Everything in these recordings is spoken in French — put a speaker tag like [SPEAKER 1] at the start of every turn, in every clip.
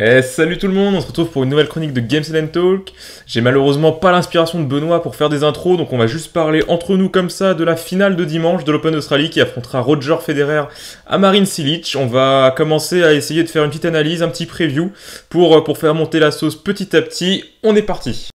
[SPEAKER 1] Eh, salut tout le monde, on se retrouve pour une nouvelle chronique de Games and Talk. J'ai malheureusement pas l'inspiration de Benoît pour faire des intros, donc on va juste parler entre nous comme ça de la finale de dimanche de l'Open d'Australie qui affrontera Roger Federer à Marine Silic. On va commencer à essayer de faire une petite analyse, un petit preview pour, euh, pour faire monter la sauce petit à petit. On est parti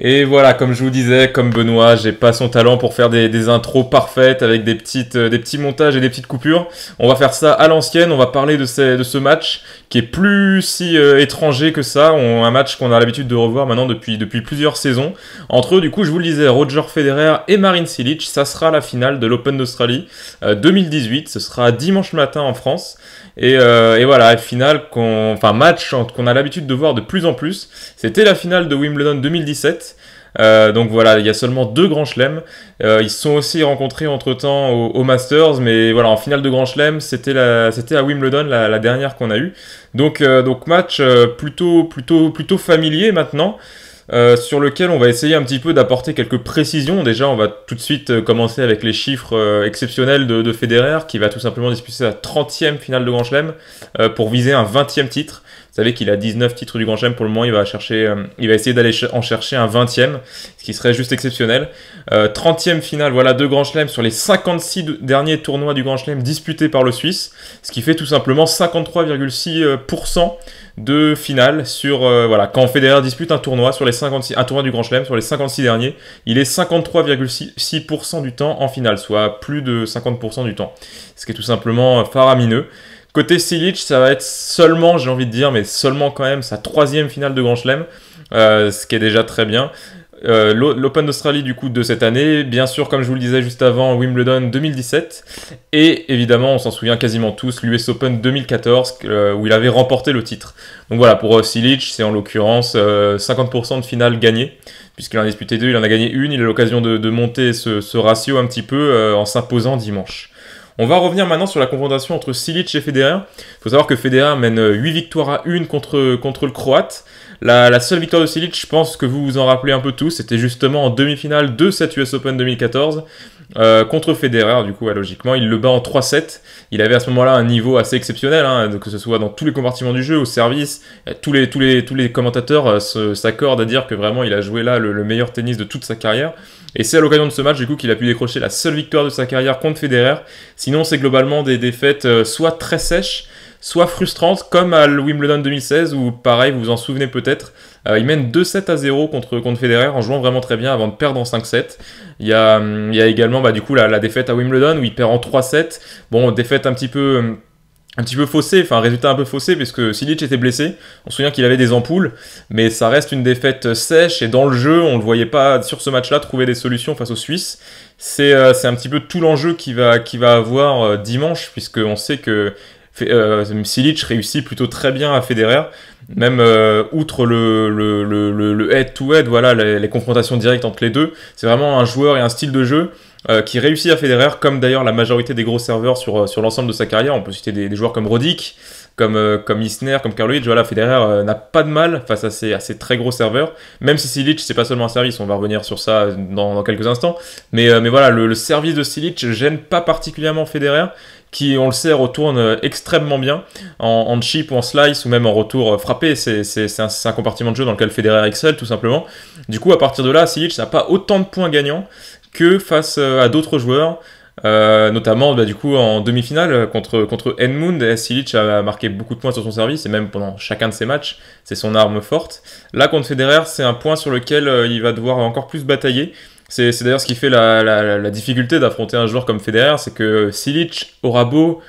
[SPEAKER 1] Et voilà, comme je vous disais, comme Benoît, j'ai pas son talent pour faire des, intros parfaites avec des, petites, euh, des petits montages et des petites coupures. On va faire ça à l'ancienne, on va parler de, ce match qui est plus si euh, étranger que ça, un match qu'on a l'habitude de revoir maintenant depuis, depuis plusieurs saisons. Entre eux, du coup, je vous le disais, Roger Federer et Marin Cilic, ça sera la finale de l'Open d'Australie 2018, euh, ce sera dimanche matin en France. Euh, et, voilà, finale qu'on, enfin match qu'on a l'habitude de voir de plus en plus. C'était la finale de Wimbledon 2017. Euh, donc voilà, il y a seulement deux grands chelems. Euh, ils se sont aussi rencontrés entre temps au, Masters, mais voilà, en finale de grand chelem, c'était à Wimbledon la, dernière qu'on a eue. Donc, donc match plutôt, plutôt, plutôt familier maintenant. Euh, sur lequel on va essayer un petit peu d'apporter quelques précisions. Déjà, on va tout de suite euh, commencer avec les chiffres euh, exceptionnels de, Federer, qui va tout simplement disputer la 30e finale de Grand Chelem pour viser un 20e titre. Vous savez qu'il a 19 titres du Grand Chelem, pour le moment, il va, chercher, il va essayer d'aller en chercher un 20e, ce qui serait juste exceptionnel. 30e finale, voilà, de Grand Chelem sur les 56 derniers tournois du Grand Chelem disputés par le Suisse, ce qui fait tout simplement 53,6% de finale sur euh, voilà quand Federer dispute un tournoi sur les 56 un tournoi du Grand Chelem sur les 56 derniers, il est 53,6% du temps en finale, soit plus de 50% du temps, ce qui est tout simplement euh, faramineux. Côté Silic, ça va être seulement, j'ai envie de dire, mais seulement quand même sa troisième finale de Grand Chelem, euh, ce qui est déjà très bien. Euh, l'Open d'Australie du coup de cette année, bien sûr comme je vous le disais juste avant Wimbledon 2017 et évidemment on s'en souvient quasiment tous l'US Open 2014 euh, où il avait remporté le titre. Donc voilà pour euh, Silic c'est en l'occurrence 50% de finale gagnée puisqu'il en a disputé deux, il en a gagné une, il a l'occasion de, monter ce, ratio un petit peu en s'imposant dimanche. On va revenir maintenant sur la confrontation entre Silic et Federer. Il faut savoir que Federer mène 8 victoires à 1 contre, contre le Croate. La, seule victoire de Silic, je pense que vous vous en rappelez un peu tous, c'était justement en demi-finale de cette US Open 2014. Euh, contre Federer, du coup, logiquement, il le bat en 3-7. Il avait à ce moment-là un niveau assez exceptionnel, hein, que ce soit dans tous les compartiments du jeu, au service. Euh, tous les, les, commentateurs euh, s'accordent à dire que vraiment il a joué là le, meilleur tennis de toute sa carrière. Et c'est à l'occasion de ce match, du coup, qu'il a pu décrocher la seule victoire de sa carrière contre Federer. Sinon, c'est globalement des défaites soit très sèches, soit frustrante comme à Wimbledon 2016 où pareil vous vous en souvenez peut-être il mène 2-7 à 0 contre, contre Federer en jouant vraiment très bien avant de perdre en 5-7 il y a, également bah, du coup la, la, défaite à Wimbledon où il perd en 3-7 bon défaite un petit peu un petit peu enfin résultat un peu faussé, parce que Silic était blessé, on se souvient qu'il avait des ampoules, mais ça reste une défaite sèche, et dans le jeu, on ne le voyait pas sur ce match-là trouver des solutions face aux Suisses. C'est euh, un petit peu tout l'enjeu qu'il va, qui va avoir euh, dimanche dimanche, puisqu'on sait que euh, réussit plutôt très bien à Federer, même euh, outre le, head-to-head, voilà, les, confrontations directes entre les deux. C'est vraiment un joueur et un style de jeu euh, qui réussit à Federer, comme d'ailleurs la majorité des gros serveurs sur, euh, l'ensemble de sa carrière. On peut citer des, des joueurs comme Roddick, comme, euh, comme Isner, comme Karlovic. Voilà, Federer euh, n'a pas de mal face à ces, très gros serveurs. Même si Silic, c'est pas seulement un service, on va revenir sur ça dans, quelques instants. Mais, euh, voilà, le, service de Silic gêne pas particulièrement Federer qui, on le sait, retourne extrêmement bien en, chip ou en slice ou même en retour frappé. C'est un, un, compartiment de jeu dans lequel Federer excelle tout simplement. Du coup, à partir de là, Silic n'a pas autant de points gagnants que face à d'autres joueurs. Euh, notamment bah, du coup en demi-finale euh, contre, contre Edmund, Silic a marqué beaucoup de points sur son service et même pendant chacun de ses matchs, c'est son arme forte. Là contre Federer, c'est un point sur lequel euh, il va devoir encore plus batailler. C'est d'ailleurs ce qui fait la, difficulté d'affronter un joueur comme Federer, c'est que Silic aura beau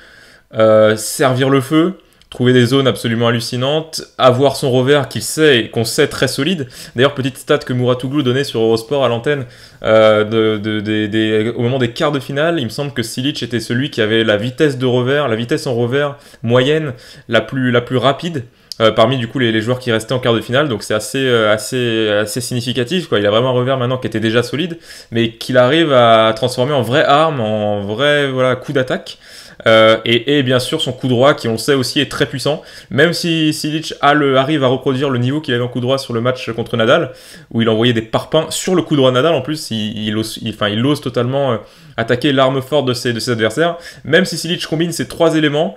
[SPEAKER 1] servir le feu, trouver des zones absolument hallucinantes, avoir son revers qu'il sait qu'on sait très solide. D'ailleurs, petite stat que Mouratoglou donnait sur Eurosport à l'antenne euh, de, au moment des quarts de finale, il me semble que Silic était celui qui avait la vitesse de revers, la vitesse en revers moyenne la plus, la plus rapide. Euh, parmi du coup les, joueurs qui restaient en quart de finale. Donc c'est assez, euh, assez, assez significatif. Quoi. Il a vraiment un revers maintenant qui était déjà solide, mais qu'il arrive à transformer en vraie arme, en vrai voilà, coup d'attaque. Euh, et, et, bien sûr son coup droit qui on le sait aussi est très puissant. Même si Silic a arrive à reproduire le niveau qu'il avait en coup droit sur le match contre Nadal, où il envoyait des parpaings sur le coup droit de Nadal en plus, il, il, ose, enfin, il ose totalement euh, attaquer l'arme forte de ses, adversaires. Même si Silic combine ces trois éléments,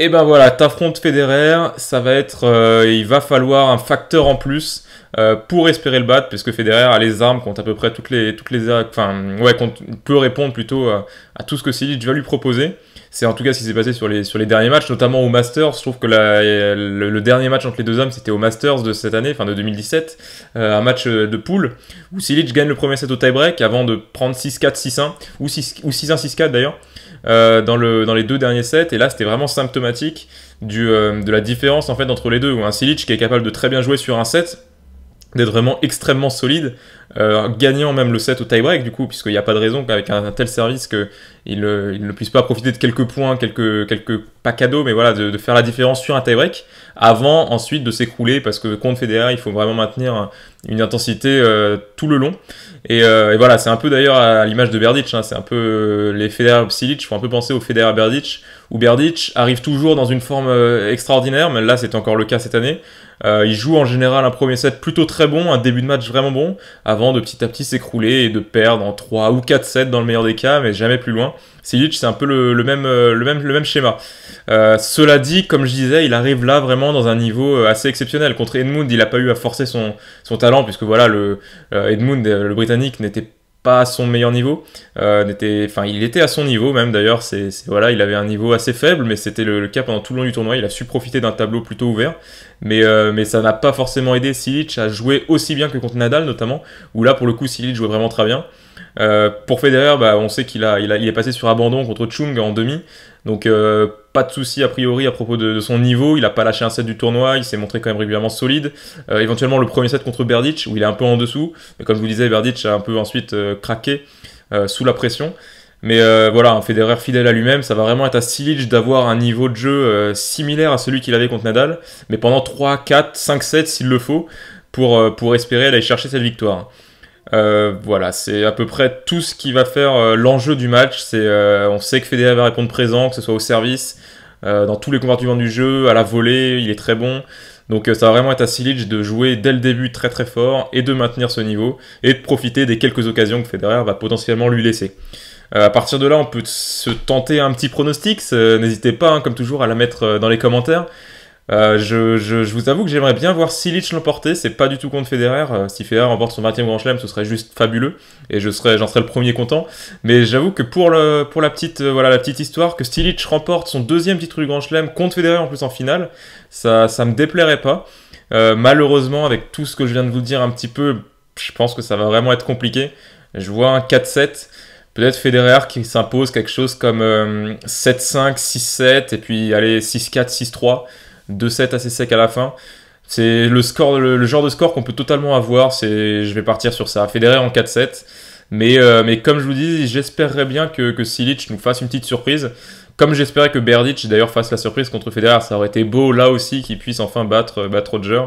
[SPEAKER 1] et eh ben voilà, fronte Federer, ça va être, euh, il va falloir un facteur en plus euh, pour espérer le battre, puisque Federer a les armes contre à peu près toutes les, toutes les, enfin, ouais, contre, peut répondre plutôt à, tout ce que Silic va lui proposer. C'est en tout cas ce qui s'est passé sur les, sur les derniers matchs, notamment au Masters. Je trouve que le, dernier match entre les deux hommes, c'était au Masters de cette année, enfin de 2017, euh, un match euh, de poule, où Silic gagne le premier set au tie-break avant de prendre 6-4, 6-1, ou 6-1-6-4 d'ailleurs, dans, le, dans les deux derniers sets. Et là, c'était vraiment symptomatique du, de la différence en fait entre les deux. Où un Silic qui est capable de très bien jouer sur un set, d'être vraiment extrêmement solide, euh, gagnant même le set au tie-break du coup, puisqu'il n'y a pas de raison qu'avec un, tel service qu'il euh, il ne puisse pas profiter de quelques points, quelques, quelques pas mais voilà, de, faire la différence sur un tie-break, avant ensuite de s'écrouler, parce que contre Federer, il faut vraiment maintenir une intensité euh, tout le long. Et, voilà, c'est un peu d'ailleurs à, l'image de Berdic, hein, c'est un peu les Federer-Psilic, faut un peu penser au Federer-Berdic, où Berdic arrive toujours dans une forme extraordinaire, mais là c'est encore le cas cette année, euh, il joue en général un premier set plutôt très bon, un début de match vraiment bon, avant de petit à petit s'écrouler et de perdre en 3 ou 4 sets dans le meilleur des cas, mais jamais plus loin. Silic, c'est un peu le, même, euh, le, même, le même schéma. Euh, cela dit, comme je disais, il arrive là vraiment dans un niveau assez exceptionnel. Contre Edmund, il n'a pas eu à forcer son, son talent, puisque voilà, le, Edmund, le Britannique, n'était pas à son meilleur niveau. Euh, enfin, il était à son niveau même d'ailleurs. C'est, voilà, il avait un niveau assez faible, mais c'était le, cas pendant tout le long du tournoi. Il a su profiter d'un tableau plutôt ouvert, mais, euh, mais ça n'a pas forcément aidé Silic à jouer aussi bien que contre Nadal notamment, où là pour le coup Silic jouait vraiment très bien. Euh, pour Federer, bah, on sait qu'il a, il a, il est passé sur abandon contre Chung en demi. Donc euh, pas de souci a priori à propos de, son niveau, il n'a pas lâché un set du tournoi, il s'est montré quand même régulièrement solide. Euh, éventuellement le premier set contre Berditch où il est un peu en dessous, mais comme je vous disais Berditch a un peu ensuite euh, craqué sous la pression. Mais voilà, un Federer fidèle à lui-même, ça va vraiment être à Silic d'avoir un niveau de jeu similaire à celui qu'il avait contre Nadal, mais pendant 3, 4, 5 sets s'il le faut, pour espérer aller chercher cette victoire. Euh, voilà, c'est à peu près tout ce qui va faire euh, l'enjeu du match. C'est, euh, on sait que Federer va répondre présent, que ce soit au service, dans tous les compartiments du jeu, à la volée, il est très bon. Donc ça va vraiment être à Silic de jouer dès le début très très fort et de maintenir ce niveau et de profiter des quelques occasions que Federer va potentiellement lui laisser. à partir de là, on peut se tenter un petit pronostic. N'hésitez pas, hein, comme toujours, à la mettre dans les commentaires. Euh, je, vous avoue que j'aimerais bien voir Silic l'emporter, c'est pas du tout contre Federer. Euh, si Federer remporte son 20e Grand Chelem, ce serait juste fabuleux et je serais, j'en serais le premier content. Mais j'avoue que pour, le, pour la, petite, euh, voilà, la petite histoire, que Silic remporte son deuxième titre du Grand Chelem contre Federer en plus en finale, ça, ça me déplairait pas. malheureusement, avec tout ce que je viens de vous dire un petit peu, je pense que ça va vraiment être compliqué. Je vois un 4-7 peut-être Federer qui s'impose quelque chose comme 7-5, 6-7, et puis allez, 6-4, 6-3. 2-7 assez sec à la fin. C'est le, score, le, genre de score qu'on peut totalement avoir. C'est, je vais partir sur ça. Federer en 4-7. Mais, euh, mais comme je vous dis, j'espérerais bien que, que Silic nous fasse une petite surprise. Comme j'espérais que Berdic d'ailleurs fasse la surprise contre Federer. Ça aurait été beau là aussi qu'il puisse enfin battre, Roger.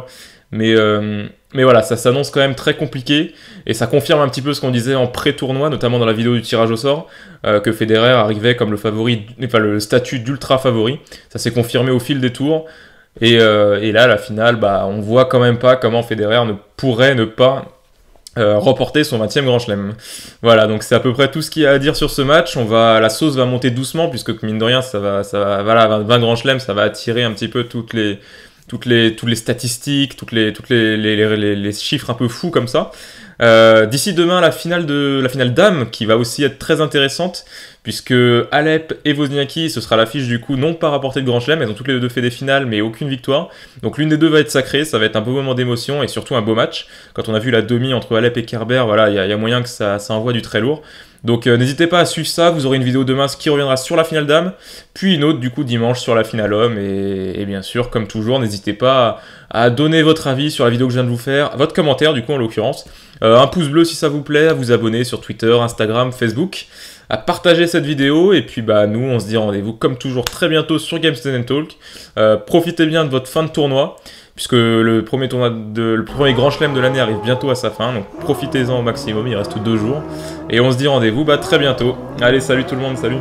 [SPEAKER 1] Mais, euh, mais voilà, ça s'annonce quand même très compliqué et ça confirme un petit peu ce qu'on disait en pré-tournoi, notamment dans la vidéo du tirage au sort, euh, que Federer arrivait comme le favori, enfin le statut d'ultra favori. Ça s'est confirmé au fil des tours. Euh, et, là, la finale, bah, on voit quand même pas comment Federer ne pourrait ne pas euh, reporter son 20e Grand Chelem. Voilà, donc c'est à peu près tout ce qu'il y a à dire sur ce match. On va, la sauce va monter doucement puisque mine de rien, ça va, voilà, 20 Grand Chelem, ça va attirer un petit peu toutes les, statistiques, toutes les chiffres un peu fous comme ça. Euh, d'ici demain, la finale de la finale dame qui va aussi être très intéressante puisque Alep et Wozniacki, ce sera l'affiche du coup non pas rapportée de Grand Chelem. Elles ont toutes les deux fait des finales mais aucune victoire. Donc l'une des deux va être sacrée. Ça va être un beau moment d'émotion et surtout un beau match. Quand on a vu la demi entre Alep et Kerber, voilà, il y, a moyen que ça, ça envoie du très lourd. Donc euh, n'hésitez pas à suivre ça, vous aurez une vidéo demain qui reviendra sur la finale dame, puis une autre du coup dimanche sur la finale homme, et, bien sûr, comme toujours, n'hésitez pas à, donner votre avis sur la vidéo que je viens de vous faire, votre commentaire du coup en l'occurrence, euh, un pouce bleu si ça vous plaît, à vous abonner sur Twitter, Instagram, Facebook à partager cette vidéo. Et puis bah nous, on se dit rendez-vous comme toujours très bientôt sur Games Talk. Euh, profitez bien de votre fin de tournoi, puisque le premier, tournoi de, le premier grand chelem de l'année arrive bientôt à sa fin. Donc profitez-en au maximum, il reste deux jours. Et on se dit rendez-vous bah, très bientôt. Allez, salut tout le monde, salut